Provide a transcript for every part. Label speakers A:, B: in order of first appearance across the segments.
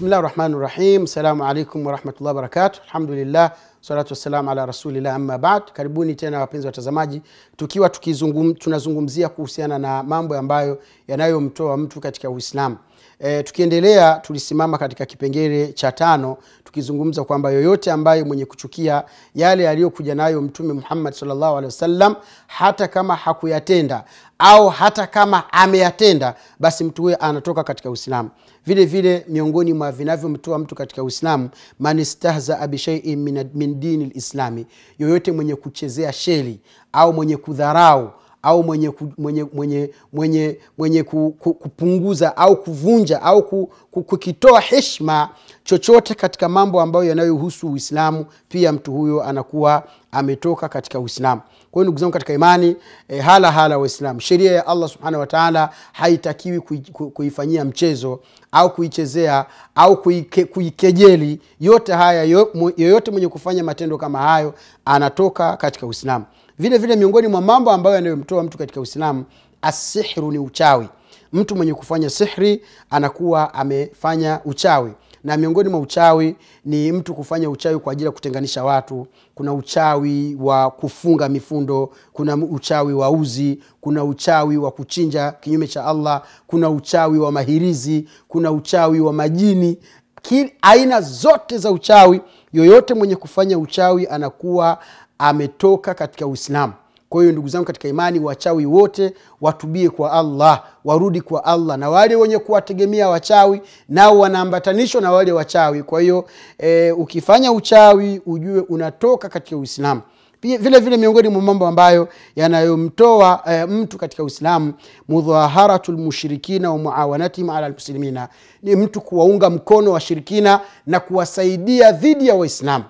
A: Bismillah rahman rahim. assalamu alaikum warahmatullahi wabarakatuh. Alhamdulillah, salatu wassalam ala rasulillah, amabad Karibuni tena wapenzi watazamaji, tukiwa tukizungum, tunazungumzia kuhusiana na mambo ambayo yanayomtoa mtu katika Uislamu. E, tukiendelea tulisimama katika kipengele cha tano tukizungumza kwamba yoyote ambayo mwenye kuchukia yale aliyokuja nayo Mtume Muhammad sallallahu alaihi wasallam hata kama hakuyatenda au hata kama ameyatenda basi mtu huyo anatoka katika uislamu vile vile miongoni mwa vinavyomtoa mtu katika uislamu man istahzaa bishaiin min dini lislami yoyote mwenye kuchezea sheli au mwenye kudharau au mwenye, ku, mwenye, mwenye, mwenye, mwenye ku, ku, kupunguza au kuvunja au ku, ku, kukitoa heshima chochote katika mambo ambayo yanayohusu Uislamu, pia mtu huyo anakuwa ametoka katika Uislamu. Kwa hiyo ndugu zangu katika imani e, hala hala Waislamu, sheria ya Allah subhanahu wataala haitakiwi kuifanyia mchezo au kuichezea au kuike, kuikejeli. Yote haya yoyote mwenye kufanya matendo kama hayo anatoka katika Uislamu vile vile miongoni mwa mambo ambayo yanayomtoa mtu katika uislamu asihru ni uchawi mtu mwenye kufanya sihri anakuwa amefanya uchawi na miongoni mwa uchawi ni mtu kufanya uchawi kwa ajili ya kutenganisha watu kuna uchawi wa kufunga mifundo kuna uchawi wa uzi kuna uchawi wa kuchinja kinyume cha allah kuna uchawi wa mahirizi kuna uchawi wa majini Kil, aina zote za uchawi yoyote mwenye kufanya uchawi anakuwa ametoka katika uislamu kwa hiyo ndugu zangu katika imani wachawi wote watubie kwa allah warudi kwa allah na wale wenye kuwategemea wachawi nao wanaambatanishwa na wale wachawi kwa hiyo e, ukifanya uchawi ujue unatoka katika uislamu vile vile miongoni mwa mambo ambayo yanayomtoa e, mtu katika uislamu mudhaharatu lmushrikina wa muawanatihim ala lmuslimina ni mtu kuwaunga mkono washirikina na kuwasaidia dhidi ya waislamu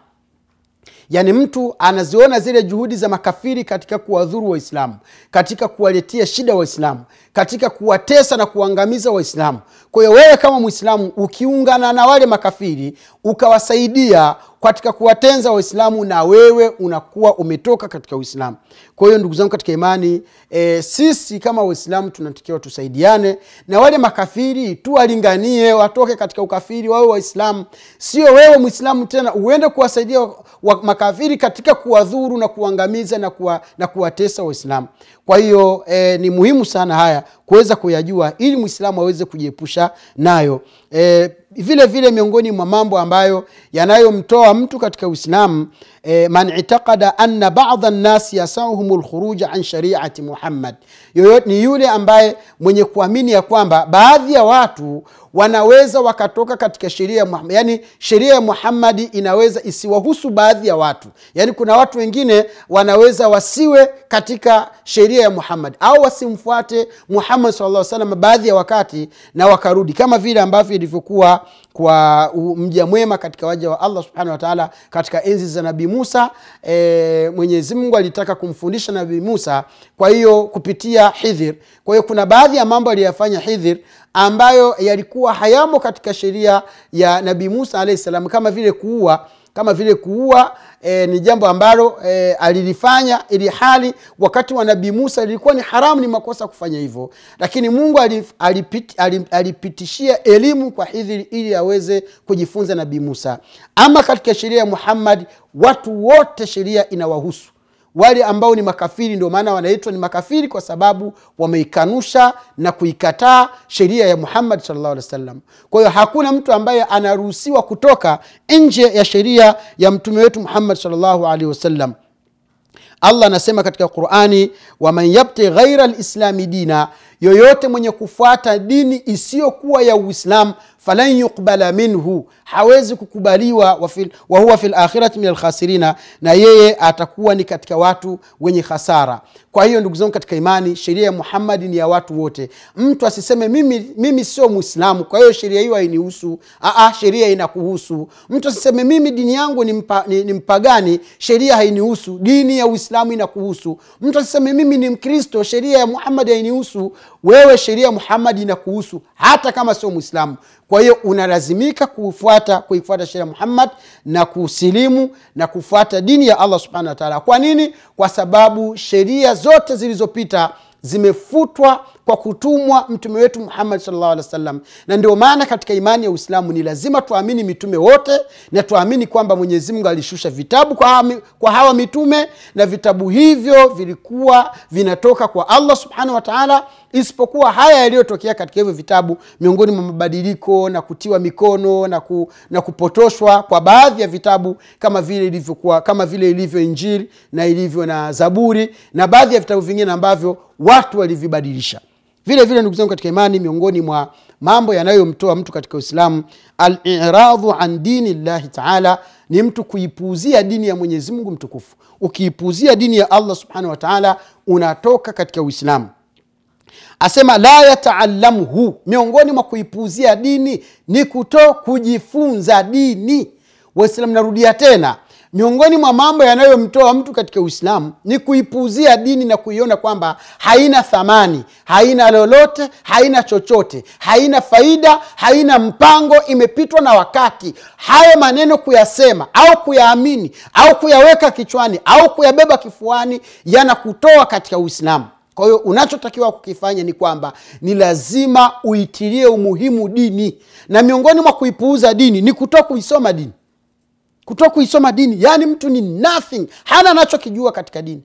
A: yaani mtu anaziona zile juhudi za makafiri katika kuwadhuru waislamu katika kuwaletea shida waislamu katika kuwatesa na kuangamiza waislamu kwa hiyo wewe kama mwislamu ukiungana na wale makafiri ukawasaidia katika kuwatenza waislamu na wewe unakuwa umetoka katika uislamu kwa hiyo ndugu zangu katika imani e, sisi kama waislamu tunatakiwa tusaidiane na wale makafiri tuwalinganie watoke katika ukafiri wawe waislamu sio wewe mwislamu tena uende kuwasaidia wa, makafiri katika kuwadhuru na kuangamiza na, kuwa, na kuwatesa waislamu kwa hiyo e, ni muhimu sana haya kuweza kuyajua ili mwislamu aweze kujiepusha nayo E, vile vile miongoni mwa mambo ambayo yanayomtoa mtu katika Uislamu e, man itaqada anna an-nas nnasi al-khuruj an shariati Muhammad, yoyote ni yule ambaye mwenye kuamini ya kwamba baadhi ya watu wanaweza wakatoka katika sheria ya Muhammad, yani sheria ya Muhammadi inaweza isiwahusu baadhi ya watu, yani kuna watu wengine wanaweza wasiwe katika sheria ya Muhammad au wasimfuate Muhammad sallallahu alaihi wasallam baadhi ya wakati na wakarudi, kama vile ambavyo ilivyokuwa kwa mja mwema katika waja wa allah subhanahu taala katika enzi za nabii musa e, mwenyezi mungu alitaka kumfundisha nabii musa kwa hiyo kupitia hidhir kwa hiyo kuna baadhi ya mambo aliyafanya hidhir ambayo yalikuwa hayamo katika sheria ya nabii musa alahi salam kama vile kuua kama vile kuua e, ni jambo ambalo e, alilifanya ili hali wakati wa nabii musa lilikuwa ni haramu ni makosa kufanya hivyo lakini mungu alif, alipit, alip, alipitishia elimu kwa hidhiri ili aweze kujifunza nabii musa ama katika sheria ya muhammad watu wote sheria inawahusu wale ambao ni makafiri ndio maana wanaitwa ni makafiri kwa sababu wameikanusha na kuikataa sheria ya muhammad salllah alih wasallam kwa hiyo hakuna mtu ambaye anaruhusiwa kutoka nje ya sheria ya mtume wetu muhammad salllahu alaihi wasallam allah anasema katika qurani waman yabti ghaira lislami dina yoyote mwenye kufuata dini isiyokuwa ya uislamu falan yuqbala minhu hawezi kukubaliwa wahuwa wa huwa fi lakhirati min alkhasirina na yeye atakuwa ni katika watu wenye hasara kwa hiyo ndugu zangu katika imani sheria ya muhammadi ni ya watu wote mtu asiseme mimi, mimi sio muislamu kwa hiyo sheria hiyo hainihusu sheria inakuhusu mtu asiseme mimi dini yangu ni, mpa, ni, ni mpagani sheria hainihusu dini ya uislamu inakuhusu mtu asiseme mimi ni mkristo sheria ya muhammadi hainihusu wewe sheria Muhammad inakuhusu hata kama sio Mwislamu. Kwa hiyo unalazimika kufuata kuifuata sheria Muhammad na kusilimu na kufuata dini ya Allah subhanahu wa taala. Kwa nini? Kwa sababu sheria zote zilizopita zimefutwa kwa kutumwa mtume wetu Muhammad sallallahu alaihi wasallam. Na ndio maana katika imani ya Uislamu ni lazima tuamini mitume wote na tuamini kwamba Mwenyezi Mungu alishusha vitabu kwa hawa, kwa hawa mitume na vitabu hivyo vilikuwa vinatoka kwa Allah subhanahu wa taala, isipokuwa haya yaliyotokea katika hivyo vitabu, miongoni mwa mabadiliko na kutiwa mikono na, ku, na kupotoshwa kwa baadhi ya vitabu kama vile ilivyokuwa kama vile ilivyo Injili na ilivyo na Zaburi na baadhi ya vitabu vingine ambavyo watu walivibadilisha. Vile vile ndugu zangu katika imani, miongoni mwa mambo yanayomtoa mtu katika Uislamu, aliradhu an dini llahi taala, ni mtu kuipuuzia dini ya Mwenyezi Mungu mtukufu. Ukiipuuzia dini ya Allah subhanahu wa taala, unatoka katika Uislamu. Asema la yataallamuhu, miongoni mwa kuipuuzia dini ni kuto kujifunza dini. Waislamu, narudia tena Miongoni mwa mambo yanayomtoa mtu katika Uislamu ni kuipuuzia dini na kuiona kwamba haina thamani, haina lolote, haina chochote, haina faida, haina mpango, imepitwa na wakati. Hayo maneno kuyasema au kuyaamini au kuyaweka kichwani au kuyabeba kifuani yanakutoa katika Uislamu. Kwa hiyo unachotakiwa kukifanya ni kwamba ni lazima uitilie umuhimu dini, na miongoni mwa kuipuuza dini ni kutoa kuisoma dini kutoka kuisoma dini yaani mtu ni nothing hana anachokijua katika dini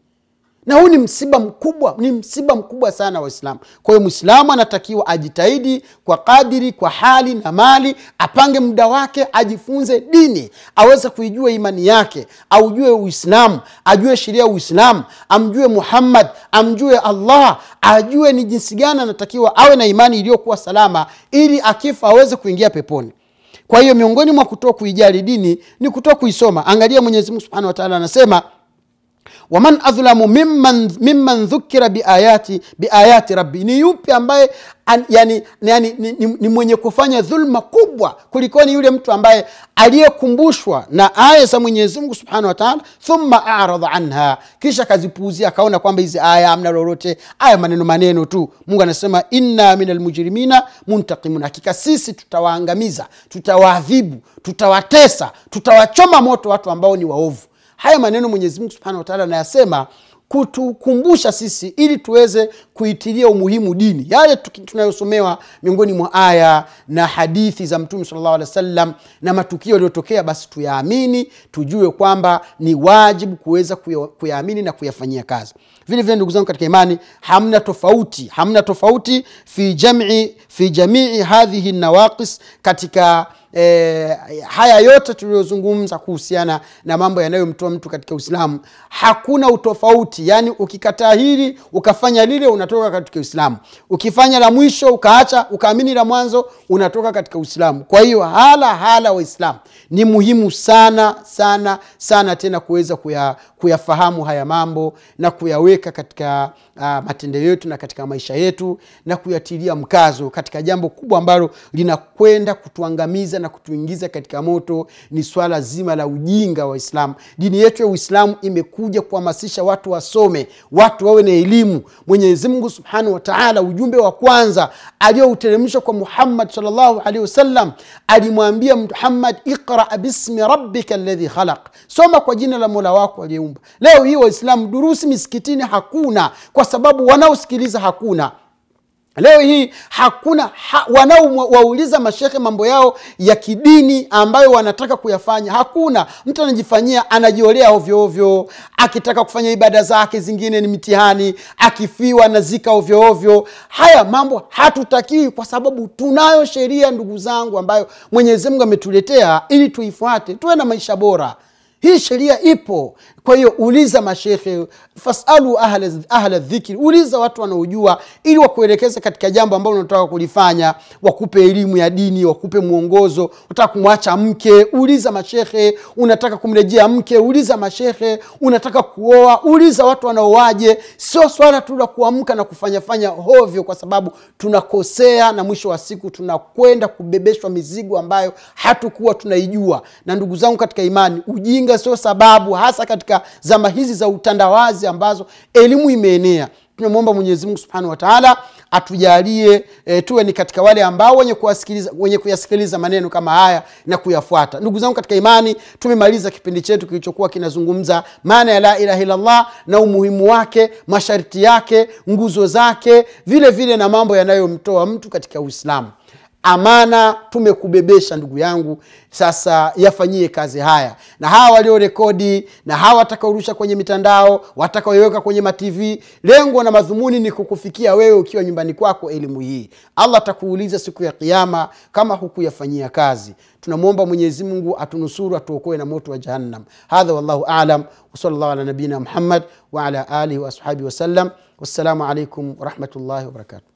A: na huu ni msiba mkubwa ni msiba mkubwa sana waislamu kwa hiyo mwislamu anatakiwa ajitahidi kwa kadiri kwa hali na mali apange muda wake ajifunze dini aweze kuijua imani yake aujue uislamu ajue sheria ya uislamu amjue muhammad amjue allah ajue ni jinsi gani anatakiwa awe na imani iliyokuwa salama ili akifa aweze kuingia peponi kwa hiyo miongoni mwa kutoa kuijali dini ni kutoa kuisoma. Angalia Mwenyezi Mungu Subhanahu wa Ta'ala anasema waman adhlamu mimman, mimman dhukira biayati, biayati rabbi ni yupi ambaye an, yani, yani, ni, ni, ni mwenye kufanya dhulma kubwa kulikoni yule mtu ambaye aliyekumbushwa na aya za mwenyezimngu subhanahu wa taala thumma aradha anha kisha akazipuuzia akaona kwamba hizi aya amna lolote aya maneno maneno tu mungu anasema inna min almujrimina muntakimun hakika sisi tutawaangamiza tutawaadhibu tutawatesa tutawachoma moto watu ambao ni waovu haya maneno mwenyezimungu Subhanahu wa Ta'ala anayasema kutukumbusha sisi ili tuweze kuitilia umuhimu dini yale tunayosomewa miongoni mwa aya na hadithi za mtume salllahu alehi wa sallam na matukio yaliyotokea basi tuyaamini tujue kwamba ni wajibu kuweza kuyaamini na kuyafanyia kazi vile vile ndugu zangu katika imani hamna tofauti hamna tofauti fi, jami, fi jamii hadhihi nawaqis katika e, haya yote tuliyozungumza kuhusiana na mambo yanayomtoa mtu katika uislamu hakuna utofauti yani ukikataa hili ukafanya lile una unatoka katika uislamu ukifanya la mwisho ukaacha ukaamini la mwanzo unatoka katika uislamu kwa hiyo hala hala waislamu ni muhimu sana sana sana tena kuweza kuya, kuyafahamu haya mambo na kuyaweka katika uh, matendo yetu na katika maisha yetu na kuyatilia mkazo katika jambo kubwa ambalo linakwenda kutuangamiza na kutuingiza katika moto ni swala zima la ujinga wa dini yetu ya uislamu imekuja kuhamasisha watu wasome watu wawe na elimu mwenyezi Mungu subhanahu wa taala, ujumbe wa kwanza aliyouteremsha kwa Muhammad sallallahu alaihi wasallam, alimwambia Muhammad, iqra bismi rabbika alladhi khalaq, soma kwa jina la mola wako aliyeumba. Leo hii Waislamu durusi misikitini hakuna, kwa sababu wanaosikiliza hakuna. Leo hii hakuna ha, wanaowauliza mashehe mambo yao ya kidini ambayo wanataka kuyafanya, hakuna mtu anajifanyia, anajiolea ovyo ovyo. Akitaka kufanya ibada zake zingine ni mitihani, akifiwa nazika ovyo ovyo. Haya mambo hatutakiwi, kwa sababu tunayo sheria, ndugu zangu, ambayo Mwenyezi Mungu ametuletea ili tuifuate, tuwe na maisha bora. Hii sheria ipo kwa hiyo uliza mashekhe fasalu ahla, dhikri uliza watu wanaojua ili wakuelekeze katika jambo ambalo unataka kulifanya wakupe elimu ya dini wakupe mwongozo unataka kumwacha mke uliza mashekhe unataka kumrejea mke uliza mashekhe unataka kuoa uliza watu wanaowaje sio swala tu la kuamka na kufanyafanya hovyo kwa sababu tunakosea na mwisho wa siku tunakwenda kubebeshwa mizigo ambayo hatukuwa tunaijua na ndugu zangu katika imani ujinga sio sababu hasa katika katika zama hizi za utandawazi ambazo elimu imeenea tunamwomba mwenyezi mungu subhanahu wataala atujalie e, tuwe ni katika wale ambao wenye kuyasikiliza, wenye kuyasikiliza maneno kama haya na kuyafuata ndugu zangu katika imani tumemaliza kipindi chetu kilichokuwa kinazungumza maana ya la ilaha illallah na umuhimu wake masharti yake nguzo zake vile vile na mambo yanayomtoa mtu katika uislamu amana tumekubebesha ndugu yangu sasa yafanyie kazi haya na hawa waliorekodi na hawa watakaorusha kwenye mitandao watakaoweka kwenye matv lengo na madhumuni ni kukufikia wewe ukiwa nyumbani kwako elimu hii allah atakuuliza siku ya kiama kama hukuyafanyia kazi tunamwomba mwenyezi mungu atunusuru atuokoe na moto wa jahannam hadha wallahu alam wasallallahu ala nabina muhammad waala alihi waashabihi wasallam wassalamu alaikum warahmatullahi wabarakatu